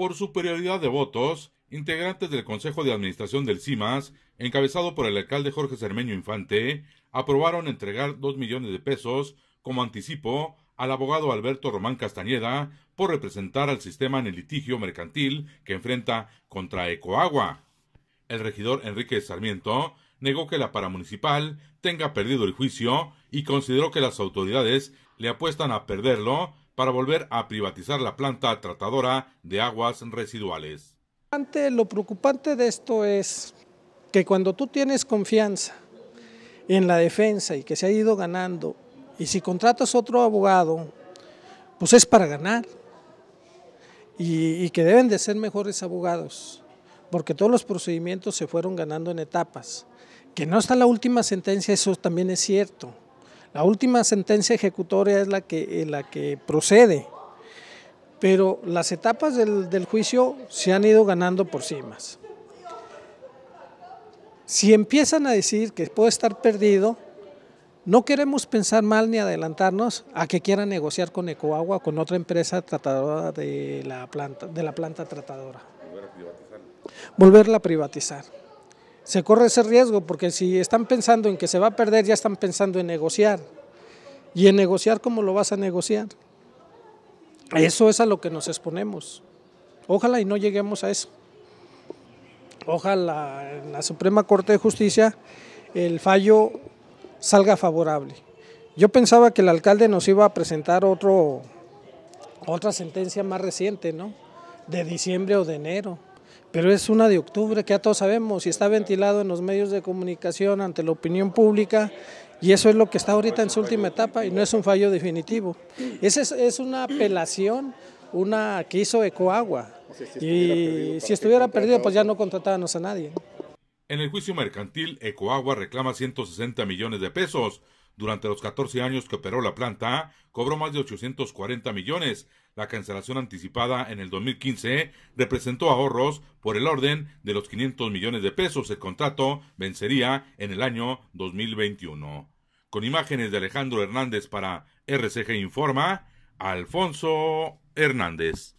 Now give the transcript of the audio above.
Por superioridad de votos, integrantes del Consejo de Administración del CIMAS, encabezado por el alcalde Jorge Cermeño Infante, aprobaron entregar dos millones de pesos como anticipo al abogado Alberto Román Castañeda por representar al sistema en el litigio mercantil que enfrenta contra Ecoagua. El regidor Enrique Sarmiento negó que la paramunicipal tenga perdido el juicio y consideró que las autoridades le apuestan a perderlo para volver a privatizar la planta tratadora de aguas residuales. Lo preocupante de esto es que cuando tú tienes confianza en la defensa y que se ha ido ganando, y si contratas otro abogado, pues es para ganar. Y, y, que deben de ser mejores abogados, porque todos los procedimientos se fueron ganando en etapas. Que no está la última sentencia, eso también es cierto. La última sentencia ejecutoria es la que, eh, la que procede, pero las etapas del, juicio se han ido ganando por sí cimas. Si empiezan a decir que puede estar perdido, no queremos pensar mal ni adelantarnos a que quieran negociar con Ecoagua con otra empresa tratadora de la planta, de la planta tratadora. Volverla Volverla a privatizar se corre ese riesgo, porque si están pensando en que se va a perder, ya están pensando en negociar. Y en negociar, ¿cómo lo vas a negociar? Eso es a lo que nos exponemos. Ojalá y no lleguemos a eso. Ojalá en la Suprema Corte de Justicia el fallo salga favorable. Yo pensaba que el alcalde nos iba a presentar otro, otra sentencia más reciente, ¿no? De diciembre o de enero pero es una de octubre que ya todos sabemos y está ventilado en los medios de comunicación ante la opinión pública y eso es lo que está ahorita en su última etapa y no es un fallo definitivo. Esa es, una apelación, una que hizo Ecoagua y si estuviera perdido pues ya no contratábamos a nadie. En el juicio mercantil, Ecoagua reclama 160 millones de pesos durante los 14 años que operó la planta, cobró más de 840 millones. La cancelación anticipada en el 2015 representó ahorros por el orden de los 500 millones de pesos. El contrato vencería en el año 2021. Con imágenes de Alejandro Hernández para RCG Informa, Alfonso Hernández.